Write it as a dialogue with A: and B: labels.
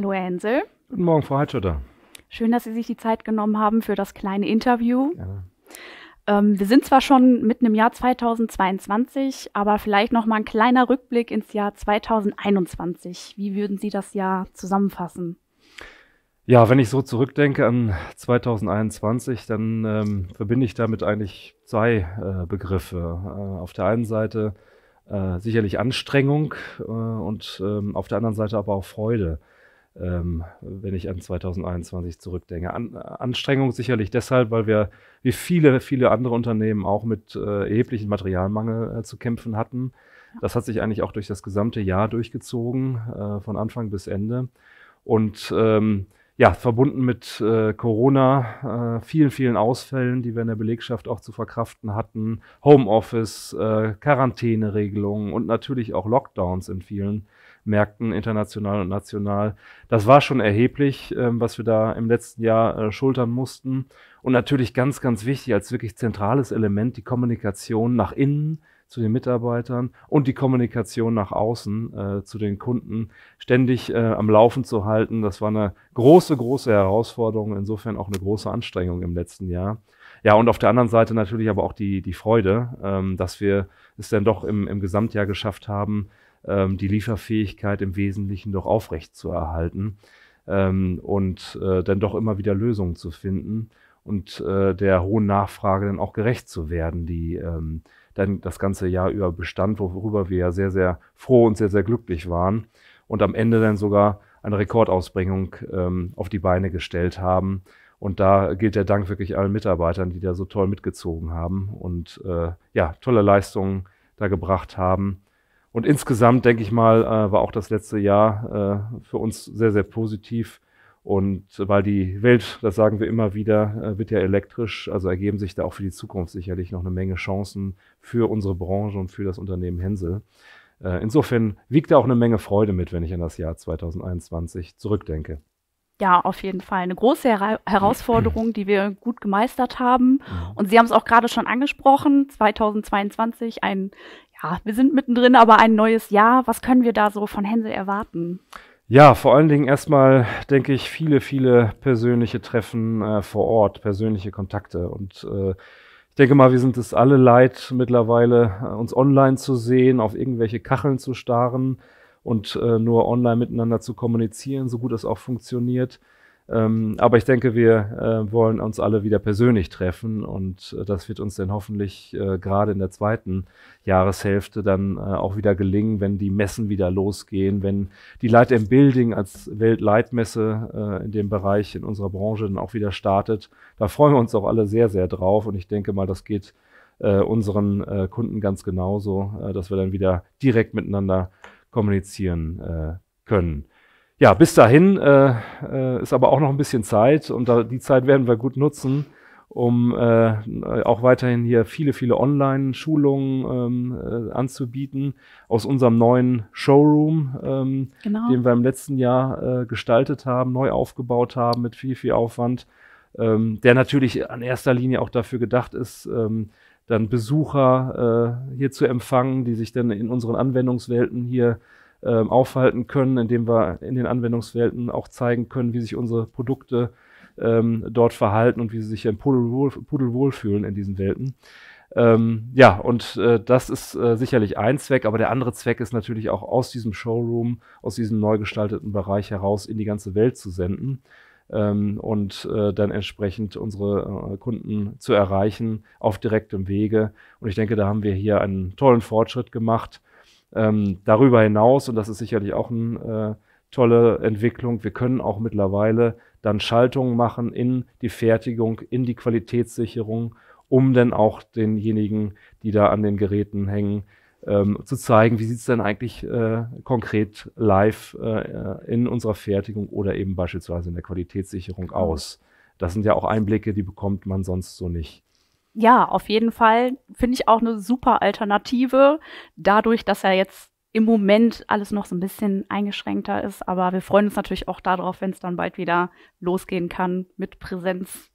A: Hallo, Herr Hensel.
B: Guten Morgen, Frau Heitschutter.
A: Schön, dass Sie sich die Zeit genommen haben für das kleine Interview. Gerne. Ähm, wir sind zwar schon mitten im Jahr 2022, aber vielleicht noch mal ein kleiner Rückblick ins Jahr 2021. Wie würden Sie das Jahr zusammenfassen?
B: Ja, wenn ich so zurückdenke an 2021, dann ähm, verbinde ich damit eigentlich zwei äh, Begriffe. Äh, auf der einen Seite äh, sicherlich Anstrengung äh, und ähm, auf der anderen Seite aber auch Freude ähm, wenn ich an 2021 zurückdenke. An, äh, Anstrengung sicherlich deshalb, weil wir wie viele, viele andere Unternehmen auch mit äh, erheblichen Materialmangel äh, zu kämpfen hatten. Das hat sich eigentlich auch durch das gesamte Jahr durchgezogen, äh, von Anfang bis Ende. Und ähm, ja, verbunden mit äh, Corona, äh, vielen, vielen Ausfällen, die wir in der Belegschaft auch zu verkraften hatten, Homeoffice, äh, Quarantäneregelungen und natürlich auch Lockdowns in vielen Märkten, international und national. Das war schon erheblich, ähm, was wir da im letzten Jahr äh, schultern mussten. Und natürlich ganz, ganz wichtig als wirklich zentrales Element die Kommunikation nach innen zu den Mitarbeitern und die Kommunikation nach außen äh, zu den Kunden ständig äh, am Laufen zu halten. Das war eine große, große Herausforderung, insofern auch eine große Anstrengung im letzten Jahr. Ja, und auf der anderen Seite natürlich aber auch die, die Freude, ähm, dass wir es dann doch im, im Gesamtjahr geschafft haben, ähm, die Lieferfähigkeit im Wesentlichen doch aufrechtzuerhalten ähm, und äh, dann doch immer wieder Lösungen zu finden und äh, der hohen Nachfrage dann auch gerecht zu werden, die ähm, dann das ganze Jahr über bestand, worüber wir ja sehr, sehr froh und sehr, sehr glücklich waren und am Ende dann sogar eine Rekordausbringung ähm, auf die Beine gestellt haben. Und da gilt der Dank wirklich allen Mitarbeitern, die da so toll mitgezogen haben und äh, ja, tolle Leistungen da gebracht haben. Und insgesamt, denke ich mal, äh, war auch das letzte Jahr äh, für uns sehr, sehr positiv. Und weil die Welt, das sagen wir immer wieder, äh, wird ja elektrisch, also ergeben sich da auch für die Zukunft sicherlich noch eine Menge Chancen für unsere Branche und für das Unternehmen Hensel. Äh, insofern wiegt da auch eine Menge Freude mit, wenn ich an das Jahr 2021 zurückdenke.
A: Ja, auf jeden Fall eine große Her Herausforderung, die wir gut gemeistert haben. Mhm. Und Sie haben es auch gerade schon angesprochen, 2022 ein ja, wir sind mittendrin, aber ein neues Jahr. Was können wir da so von Hänsel erwarten?
B: Ja, vor allen Dingen erstmal, denke ich, viele, viele persönliche Treffen äh, vor Ort, persönliche Kontakte. Und äh, ich denke mal, wir sind es alle leid, mittlerweile äh, uns online zu sehen, auf irgendwelche Kacheln zu starren und äh, nur online miteinander zu kommunizieren, so gut es auch funktioniert. Ähm, aber ich denke, wir äh, wollen uns alle wieder persönlich treffen und äh, das wird uns dann hoffentlich äh, gerade in der zweiten Jahreshälfte dann äh, auch wieder gelingen, wenn die Messen wieder losgehen, wenn die Light and Building als Weltleitmesse äh, in dem Bereich in unserer Branche dann auch wieder startet. Da freuen wir uns auch alle sehr, sehr drauf und ich denke mal, das geht äh, unseren Kunden ganz genauso, dass wir dann wieder direkt miteinander kommunizieren können ja, bis dahin äh, äh, ist aber auch noch ein bisschen Zeit und da, die Zeit werden wir gut nutzen, um äh, auch weiterhin hier viele, viele Online-Schulungen ähm, äh, anzubieten aus unserem neuen Showroom, ähm, genau. den wir im letzten Jahr äh, gestaltet haben, neu aufgebaut haben mit viel, viel Aufwand, ähm, der natürlich an erster Linie auch dafür gedacht ist, ähm, dann Besucher äh, hier zu empfangen, die sich dann in unseren Anwendungswelten hier ähm, aufhalten können, indem wir in den Anwendungswelten auch zeigen können, wie sich unsere Produkte ähm, dort verhalten und wie sie sich im Pudelwohl, Pudelwohl fühlen in diesen Welten. Ähm, ja, und äh, das ist äh, sicherlich ein Zweck, aber der andere Zweck ist natürlich auch aus diesem Showroom, aus diesem neu gestalteten Bereich heraus in die ganze Welt zu senden ähm, und äh, dann entsprechend unsere äh, Kunden zu erreichen auf direktem Wege. Und ich denke, da haben wir hier einen tollen Fortschritt gemacht ähm, darüber hinaus, und das ist sicherlich auch eine äh, tolle Entwicklung, wir können auch mittlerweile dann Schaltungen machen in die Fertigung, in die Qualitätssicherung, um dann auch denjenigen, die da an den Geräten hängen, ähm, zu zeigen, wie sieht es denn eigentlich äh, konkret live äh, äh, in unserer Fertigung oder eben beispielsweise in der Qualitätssicherung genau. aus. Das sind ja auch Einblicke, die bekommt man sonst so nicht
A: ja, auf jeden Fall finde ich auch eine super Alternative, dadurch, dass er jetzt im Moment alles noch so ein bisschen eingeschränkter ist. Aber wir freuen uns natürlich auch darauf, wenn es dann bald wieder losgehen kann mit Präsenz